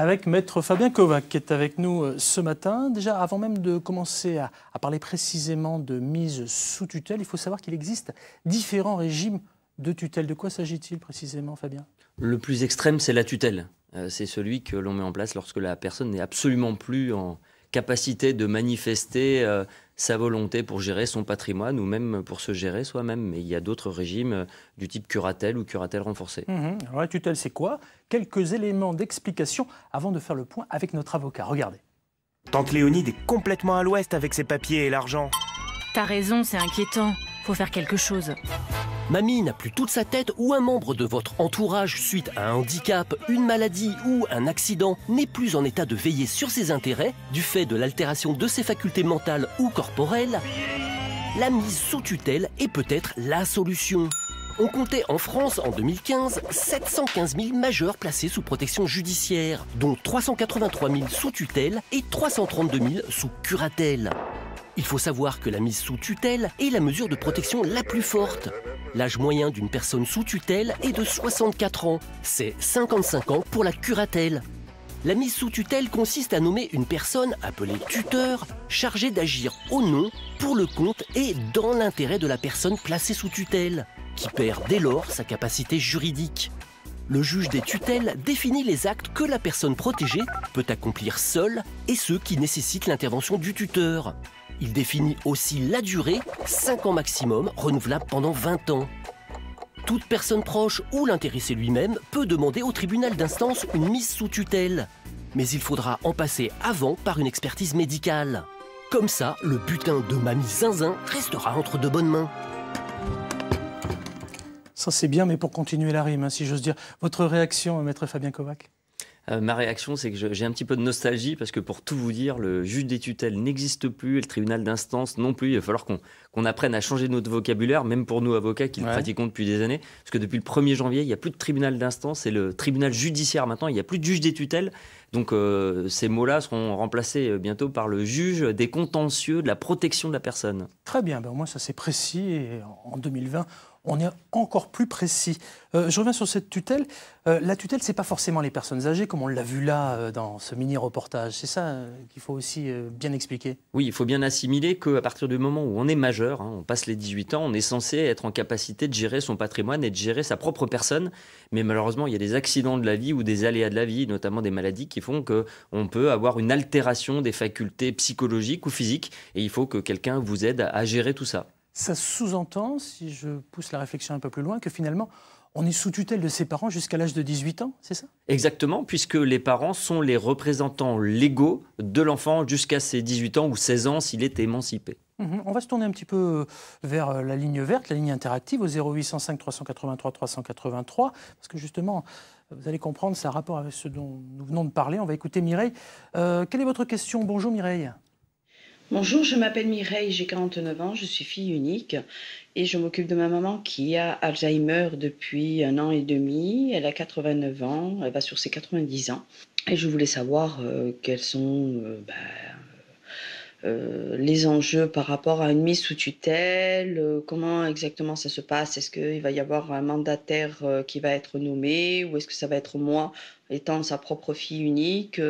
avec maître Fabien Kovac qui est avec nous euh, ce matin. Déjà, avant même de commencer à, parler précisément de mise sous tutelle, il faut savoir qu'il existe différents régimes de tutelle. De quoi s'agit-il précisément, Fabien Le plus extrême, c'est la tutelle. Euh, c'est celui que l'on met en place lorsque la personne n'est absolument plus en capacité de manifester euh, sa volonté pour gérer son patrimoine ou même pour se gérer soi-même. Mais il y a d'autres régimes euh, du type curatelle ou curatelle renforcée. Mmh, mmh. Alors la tutelle, c'est quoi Quelques éléments d'explication avant de faire le point avec notre avocat. Regardez. Tante Léonide est complètement à l'ouest avec ses papiers et l'argent. T'as raison, c'est inquiétant. Faut faire quelque chose. Mamie n'a plus toute sa tête ou un membre de votre entourage suite à un handicap, une maladie ou un accident n'est plus en état de veiller sur ses intérêts du fait de l'altération de ses facultés mentales ou corporelles, la mise sous tutelle est peut-être la solution. On comptait en France en 2015 715 000 majeurs placés sous protection judiciaire, dont 383 000 sous tutelle et 332 000 sous curatelle. Il faut savoir que la mise sous tutelle est la mesure de protection la plus forte. L'âge moyen d'une personne sous tutelle est de 64 ans. C'est 55 ans pour la curatelle. La mise sous tutelle consiste à nommer une personne, appelée tuteur, chargée d'agir au nom, pour le compte et dans l'intérêt de la personne placée sous tutelle, qui perd dès lors sa capacité juridique. Le juge des tutelles définit les actes que la personne protégée peut accomplir seule et ceux qui nécessitent l'intervention du tuteur. Il définit aussi la durée, 5 ans maximum, renouvelable pendant 20 ans. Toute personne proche ou l'intéressé lui-même peut demander au tribunal d'instance une mise sous tutelle. Mais il faudra en passer avant par une expertise médicale. Comme ça, le butin de Mamie Zinzin restera entre de bonnes mains. Ça, c'est bien, mais pour continuer la rime, hein, si j'ose dire. Votre réaction, maître Fabien Kovac euh, ma réaction, c'est que j'ai un petit peu de nostalgie parce que pour tout vous dire, le juge des tutelles n'existe plus, et le tribunal d'instance non plus. Il va falloir qu'on apprenne à changer notre vocabulaire, même pour nous avocats qui le pratiquons depuis des années. Parce que depuis le 1er janvier, il n'y a plus de tribunal d'instance, et le tribunal judiciaire maintenant, il n'y a plus de juge des tutelles. Donc euh, ces mots-là seront remplacés euh, bientôt par le juge des contentieux de la protection de la personne. Très bien, ben au moins ça c'est précis et en 2020 on est encore plus précis. Euh, je reviens sur cette tutelle. la tutelle, c'est pas forcément les personnes âgées, comme on l'a vu là dans ce mini reportage. C'est ça qu'il faut aussi bien expliquer. Oui, il faut bien assimiler qu'à partir du moment où on est majeur, hein, on passe les 18 ans, on est censé être en capacité de gérer son patrimoine et de gérer sa propre personne. Mais malheureusement, il y a des accidents de la vie ou des aléas de la vie, notamment des maladies, qui font qu'on peut avoir une altération des facultés psychologiques ou physiques, et il faut que quelqu'un vous aide à, gérer tout ça. Ça sous-entend, si je pousse la réflexion un peu plus loin, que finalement, on est sous tutelle de ses parents jusqu'à l'âge de 18 ans, c'est ça Exactement, puisque les parents sont les représentants légaux de l'enfant jusqu'à ses 18 ans ou 16 ans s'il est émancipé. Mhm, on va se tourner un petit peu euh, vers euh, la ligne verte, la ligne interactive au 0805 383 383, parce que justement, vous allez comprendre, ça rapport avec ce dont nous venons de parler. On va écouter Mireille. Euh, quelle est votre question Bonjour Mireille. Bonjour, je m'appelle Mireille, j'ai 49 ans, je suis fille unique et je m'occupe de ma maman qui a Alzheimer depuis un an et demi. Elle a 89 ans, elle va sur ses 90 ans. Et je voulais savoir euh, quels quelles sont euh, bah, euh, les enjeux par rapport à une mise sous tutelle, euh, comment exactement ça se passe, est-ce qu'il va y avoir un mandataire euh, qui va être nommé ou est-ce que ça va être moi étant sa propre fille unique,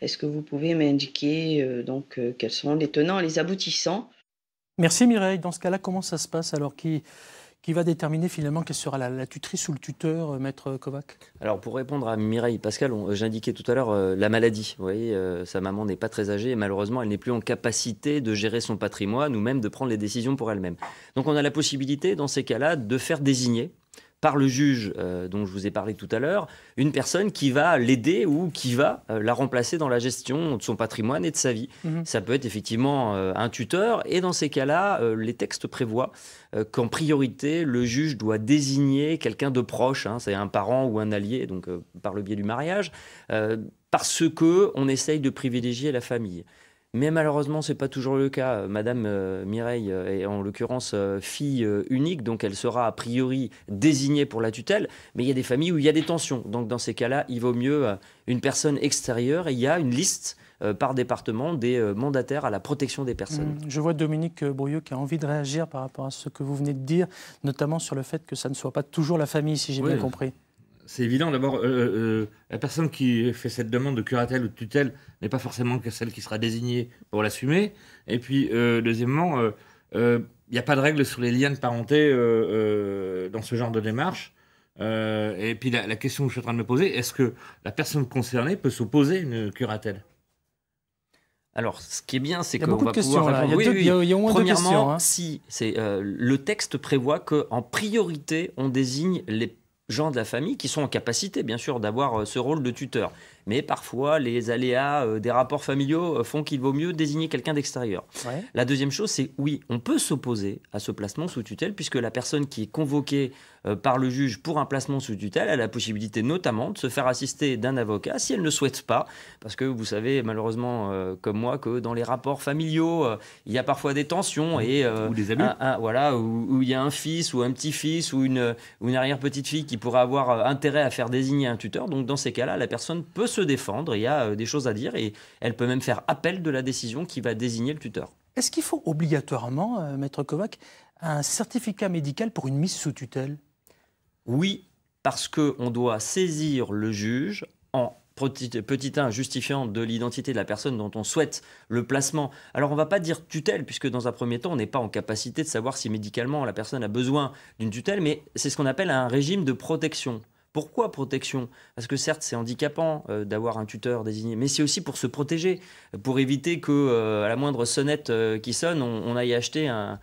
est-ce que vous pouvez m'indiquer donc quels sont les tenants, les aboutissants Merci Mireille, dans ce cas-là, comment ça se passe alors qui va déterminer finalement quelle sera la, tutrice ou le tuteur, euh, maître euh, Kovac Alors pour répondre à Mireille Pascal, euh, j'indiquais tout à l'heure la maladie. Vous voyez, sa maman n'est pas très âgée et malheureusement elle n'est plus en capacité de gérer son patrimoine ou même de prendre les décisions pour elle-même. Donc on a la possibilité dans ces cas-là de faire désigner par le juge euh, dont je vous ai parlé tout à l'heure, une personne qui va l'aider ou qui va euh, la remplacer dans la gestion de son patrimoine et de sa vie. Mhm. Ça peut être effectivement euh, un tuteur et dans ces cas-là, les textes prévoient qu'en priorité, le juge doit désigner quelqu'un de proche, hein, c'est un parent ou un allié, donc par le biais du mariage, parce que on essaye de privilégier la famille. Mais malheureusement, ce n'est pas toujours le cas. Madame euh, Mireille est euh, en l'occurrence euh, fille unique, donc elle sera a priori désignée pour la tutelle. Mais il y a des familles où il y a des tensions. Donc dans ces cas-là, il vaut mieux une personne extérieure. Et il y a une liste par département des mandataires à la protection des personnes. Hum, je vois Dominique Brouilleux qui a envie de réagir par rapport à ce que vous venez de dire, notamment sur le fait que ça ne soit pas toujours la famille, si j'ai bien compris c'est évident. D'abord, euh, euh, la personne qui fait cette demande de curatelle ou de tutelle n'est pas forcément celle qui sera désignée pour l'assumer. Et puis, euh, deuxièmement, il n'y a pas de règle sur les liens de parenté dans ce genre de démarche. et puis la, question que je suis en train de me poser, est-ce que la personne concernée peut s'opposer à une curatelle alors, ce qui est bien, c'est qu'on va pouvoir Il y a, deux, oui, oui. au moins Premièrement, deux questions, hein. si c'est le texte prévoit qu'en priorité, on désigne les gens de la famille qui sont en capacité, bien sûr, d'avoir euh, ce rôle de tuteur mais parfois les aléas euh, des rapports familiaux euh, font qu'il vaut mieux désigner quelqu'un d'extérieur. La deuxième chose, c'est oui, on peut s'opposer à ce placement sous tutelle, puisque la personne qui est convoquée euh, par le juge pour un placement sous tutelle a la possibilité notamment de se faire assister d'un avocat si elle ne souhaite pas, parce que vous savez malheureusement comme moi que dans les rapports familiaux, il y a parfois des tensions et... ou des voilà, où il y a un fils ou un petit-fils ou une, une arrière-petite-fille qui pourrait avoir intérêt à faire désigner un tuteur. Donc dans ces cas-là, la personne peut se se défendre, il y a euh, des choses à dire et elle peut même faire appel de la décision qui va désigner le tuteur. Est-ce qu'il faut obligatoirement, euh, Maître Kovac, un certificat médical pour une mise sous tutelle Oui, parce qu'on doit saisir le juge en petit, petit 1 justifiant de l'identité de la personne dont on souhaite le placement. Alors on ne va pas dire tutelle, puisque dans un premier temps, on n'est pas en capacité de savoir si médicalement la personne a besoin d'une tutelle, mais c'est ce qu'on appelle un régime de protection. Pourquoi protection Parce que certes, c'est handicapant euh, d'avoir un tuteur désigné, mais c'est aussi pour se protéger, pour éviter que euh, la moindre sonnette euh, qui sonne, on, aille acheter un,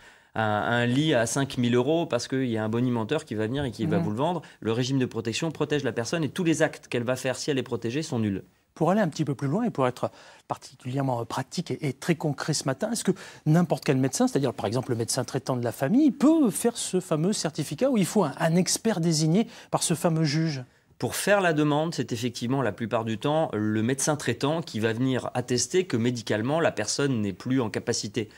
lit à 5000 euros parce qu'il y a un bonimenteur qui va venir et qui va vous le vendre. Le régime de protection protège la personne et tous les actes qu'elle va faire si elle est protégée sont nuls. Pour aller un petit peu plus loin et pour être particulièrement pratique et, très concret ce matin, est-ce que n'importe quel médecin, c'est-à-dire par exemple le médecin traitant de la famille, peut faire ce fameux certificat où il faut un expert désigné par ce fameux juge pour faire la demande, c'est effectivement la plupart du temps le médecin traitant qui va venir attester que médicalement la personne n'est plus en capacité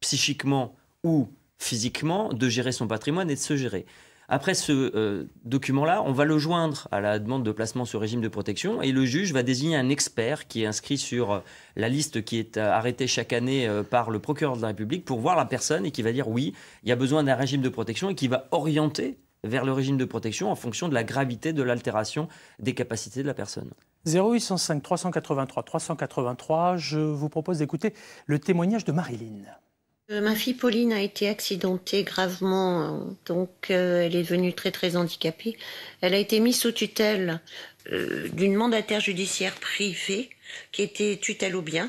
psychiquement ou physiquement de gérer son patrimoine et de se gérer. Après ce euh, document-là, on va le joindre à la demande de placement sur régime de protection et le juge va désigner un expert qui est inscrit sur euh, la liste qui est euh, arrêtée chaque année par le procureur de la République pour voir la personne et qui va dire oui, il y a besoin d'un régime de protection et qui va orienter vers le régime de protection en fonction de la gravité de l'altération des capacités de la personne. 0805 383 383, je vous propose d'écouter le témoignage de Marilyn. Euh, ma fille Pauline a été accidentée gravement, euh, donc euh, elle est devenue très très handicapée. Elle a été mise sous tutelle d'une mandataire judiciaire privée qui était tutelle au bien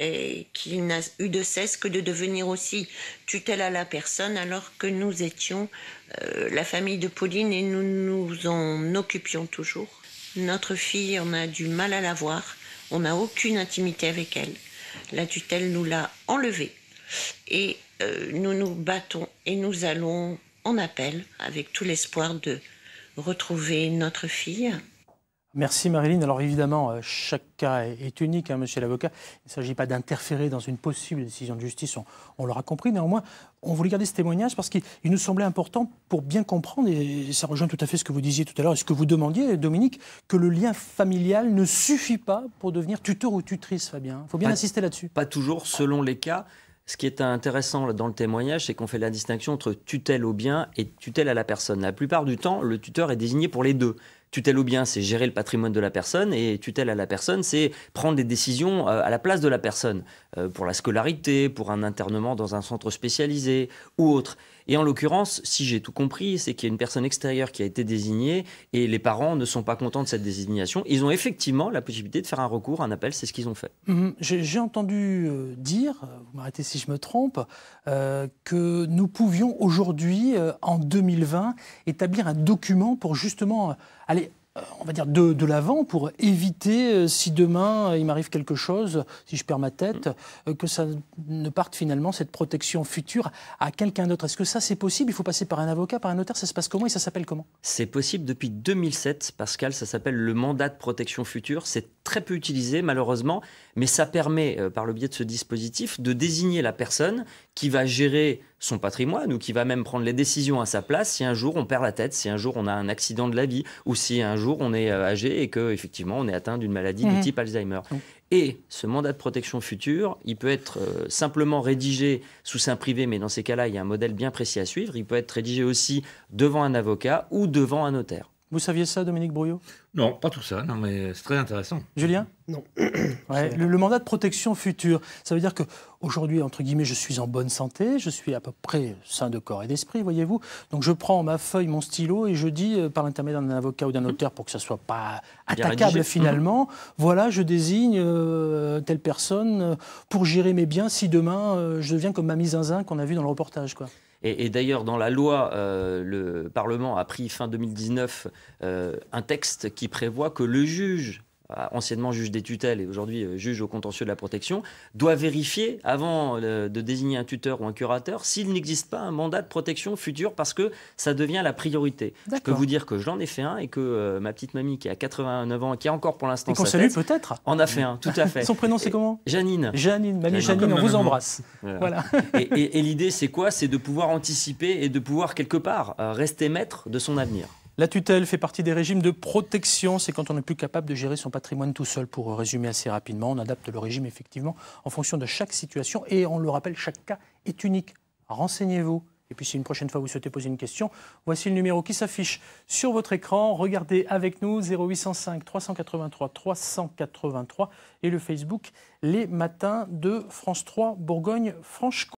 et qui n'a eu de cesse que de devenir aussi tutelle à la personne alors que nous étions la famille de Pauline et nous nous en occupions toujours. Notre fille, on a du mal à la voir, on n'a aucune intimité avec elle. La tutelle nous l'a enlevée. Et euh, nous nous battons et nous allons en appel avec tout l'espoir de retrouver notre fille. Merci Marilyn. Alors évidemment, euh, chaque cas est unique, hein, monsieur l'avocat. Il ne s'agit pas d'interférer dans une possible décision de justice, on, l'aura compris. Néanmoins, on voulait garder ce témoignage parce qu'il nous semblait important pour bien comprendre, et ça rejoint tout à fait ce que vous disiez tout à l'heure et ce que vous demandiez, Dominique, que le lien familial ne suffit pas pour devenir tuteur ou tutrice, Fabien. Il faut bien insister là-dessus. Pas toujours, selon les cas. Ce qui est intéressant dans le témoignage, c'est qu'on fait la distinction entre tutelle au bien et tutelle à la personne. La plupart du temps, le tuteur est désigné pour les deux tutelle ou bien, c'est gérer le patrimoine de la personne, et tutelle à la personne, c'est prendre des décisions euh, à la place de la personne, euh, pour la scolarité, pour un internement dans un centre spécialisé ou autre. Et en l'occurrence, si j'ai tout compris, c'est qu'il y a une personne extérieure qui a été désignée et les parents ne sont pas contents de cette désignation. Ils ont effectivement la possibilité de faire un recours, un appel, c'est ce qu'ils ont fait. Hum, hum. j'ai entendu euh, dire, vous m'arrêtez si je me trompe, que nous pouvions aujourd'hui, en 2020, établir un document pour justement Allez, euh, on va dire, de, l'avant pour éviter, euh, si demain euh, il m'arrive quelque chose, si je perds ma tête, mm. que ça ne parte finalement, cette protection future, à quelqu'un d'autre. Est-ce que ça, c'est possible Il faut passer par un avocat, par un notaire Ça se passe comment et ça s'appelle comment C'est possible depuis 2007, Pascal. Ça s'appelle le mandat de protection future. C'est très peu utilisé, malheureusement, mais ça permet, par le biais de ce dispositif, de désigner la personne qui va gérer son patrimoine ou qui va même prendre les décisions à sa place si un jour on perd la tête, si un jour on a un accident de la vie ou si un jour on est euh, âgé et que effectivement on est atteint d'une maladie du type Alzheimer. Et ce mandat de protection future, il peut être euh, simplement rédigé sous sein privé, mais dans ces cas-là, il y a un modèle bien précis à suivre. Il peut être rédigé aussi devant un avocat ou devant un notaire. Vous saviez ça, Dominique Brouillot Non, pas tout ça, non, mais c'est très intéressant. Julien Non. le, mandat de protection future, ça veut dire que aujourd'hui, entre guillemets, je suis en bonne santé, je suis à peu près sain de corps et d'esprit, voyez-vous. Donc je prends ma feuille, mon stylo et je dis, euh, par l'intermédiaire d'un avocat ou d'un auteur, pour que ça ne soit pas attaquable finalement, mhm. voilà, je désigne euh, telle personne euh, pour gérer mes biens si demain je deviens comme Mamie Zinzin qu'on a vu dans le reportage. quoi. Et, d'ailleurs, dans la loi, euh, le Parlement a pris fin 2019 euh, un texte qui prévoit que le juge euh, anciennement juge des tutelles et aujourd'hui euh, juge au contentieux de la protection, doit vérifier avant euh, de désigner un tuteur ou un curateur s'il n'existe pas un mandat de protection futur parce que ça devient la priorité. Je peux vous dire que je l'en ai fait un et que ma petite mamie qui a 89 ans et qui a encore pour l'instant. Et peut-être En a fait un, tout à fait. Son prénom c'est comment Janine. Janine, mamie Janine, on vous embrasse. Voilà. et, l'idée c'est quoi C'est de pouvoir anticiper et de pouvoir quelque part rester maître de son avenir. La tutelle fait partie des régimes de protection. C'est quand on n'est plus capable de gérer son patrimoine tout seul, pour résumer assez rapidement. On adapte le régime effectivement en fonction de chaque situation et on le rappelle, chaque cas est unique. Renseignez-vous. Et puis si une prochaine fois vous souhaitez poser une question, voici le numéro qui s'affiche sur votre écran. Regardez avec nous 0805 383 383 et le Facebook Les Matins de France 3 Bourgogne-Franche-Comté.